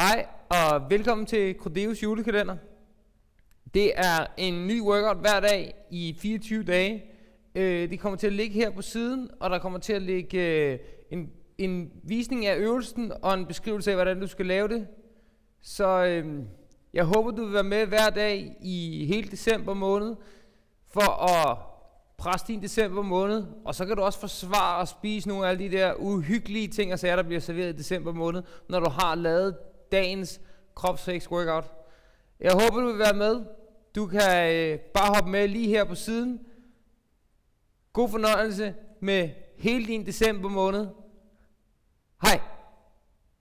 Hej og velkommen til Crodeos julekalender. Det er en ny workout hver dag i 24 dage. Øh, det kommer til at ligge her på siden, og der kommer til at ligge øh, en, en visning af øvelsen og en beskrivelse af, hvordan du skal lave det. Så øh, jeg håber, du vil være med hver dag i hele december måned for at presse din december måned, og så kan du også forsvare og spise nogle af alle de der uhyggelige ting og sager, der bliver serveret i december måned, når du har lavet dagens kropsfix workout. Jeg håber, du vil være med. Du kan øh, bare hoppe med lige her på siden. God fornøjelse med hele din december måned. Hej!